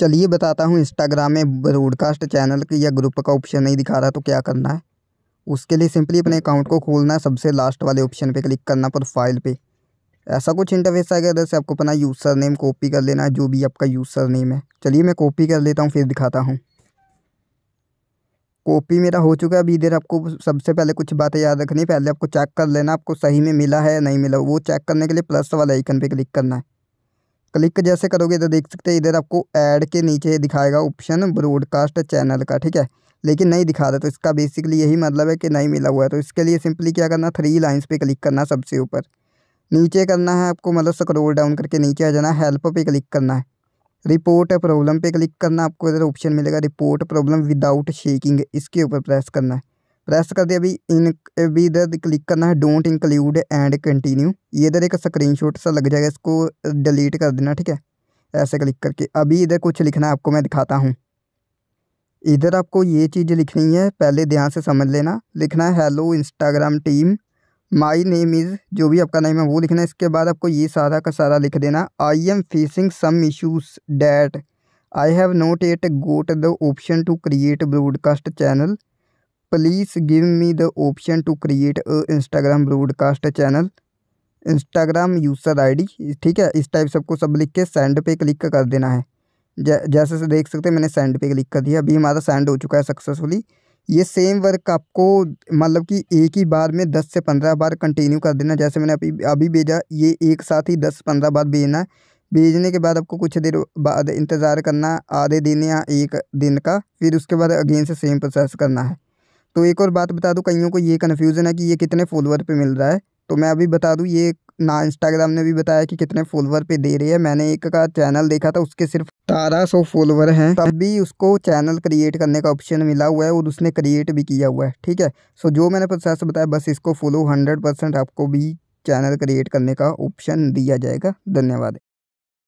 चलिए बताता हूँ इंस्टाग्राम में ब्रॉडकास्ट चैनल की या ग्रुप का ऑप्शन नहीं दिखा रहा तो क्या करना है उसके लिए सिंपली अपने अकाउंट को खोलना है सबसे लास्ट वाले ऑप्शन पे क्लिक करना प्रोफाइल पे ऐसा कुछ इंटरफेस आएगा जैसे से आपको अपना यूज़र नेम कॉपी कर लेना है जो भी आपका यूज़र नेम है चलिए मैं कॉपी कर लेता हूँ फिर दिखाता हूँ कॉपी मेरा हो चुका है अभी इधर आपको सबसे पहले कुछ बातें याद रखनी पहले आपको चेक कर लेना आपको सही में मिला है या नहीं मिला वो चेक करने के लिए प्लस वाला आइकन पर क्लिक करना है क्लिक जैसे करोगे तो देख सकते हैं इधर आपको ऐड के नीचे दिखाएगा ऑप्शन ब्रॉडकास्ट चैनल का ठीक है लेकिन नहीं दिखा रहा तो इसका बेसिकली यही मतलब है कि नहीं मिला हुआ है तो इसके लिए सिंपली क्या करना थ्री लाइन्स पे क्लिक करना सबसे ऊपर नीचे करना है आपको मतलब स्क्रोल डाउन करके नीचे आ जाना हेल्प पे क्लिक करना है रिपोर्ट प्रॉब्लम पे क्लिक करना आपको इधर ऑप्शन मिलेगा रिपोर्ट प्रॉब्लम विदाउट शेकिंग इसके ऊपर प्रेस करना है कर दिया अभी इन अभी इधर क्लिक करना है डोंट इंक्लूड एंड कंटिन्यू ये इधर एक स्क्रीनशॉट सा लग जाएगा इसको डिलीट कर देना ठीक है ऐसे क्लिक करके अभी इधर कुछ लिखना है आपको मैं दिखाता हूँ इधर आपको ये चीज़ लिखनी है पहले ध्यान से समझ लेना लिखना है hello Instagram team my name is जो भी आपका नेम है वो लिखना है इसके बाद आपको ये सारा का सारा लिख देना I am facing some issues that I have not at got the option to create broadcast channel please give me the option to create a Instagram broadcast channel Instagram user ID ठीक है इस type सबको सब लिख के send पे click कर देना है जैसे से देख सकते हैं मैंने सेंड पे क्लिक कर दिया अभी हमारा सेंड हो चुका है सक्सेसफुली ये सेम वर्क आपको मतलब कि एक ही बार में दस से पंद्रह बार कंटिन्यू कर देना जैसे मैंने अभी अभी भेजा ये एक साथ ही दस पंद्रह बार भेजना भेजने के बाद आपको कुछ देर बाद इंतज़ार करना आधे दिन या एक दिन का फिर उसके बाद अगेन से सेम प्रोसेस करना है तो एक और बात बता दूँ कईयों को ये कन्फ्यूज़न है कि ये कितने फॉलोअर पे मिल रहा है तो मैं अभी बता दूँ ये ना इंस्टाग्राम ने भी बताया कि कितने फॉलोअर पे दे रही है मैंने एक का चैनल देखा था उसके सिर्फ तारह सौ फॉलोअर हैं तब भी उसको चैनल क्रिएट करने का ऑप्शन मिला हुआ है और उसने क्रिएट भी किया हुआ है ठीक है सो जो मैंने प्रोसेस बताया बस इसको फॉलो हंड्रेड परसेंट आपको भी चैनल क्रिएट करने का ऑप्शन दिया जाएगा धन्यवाद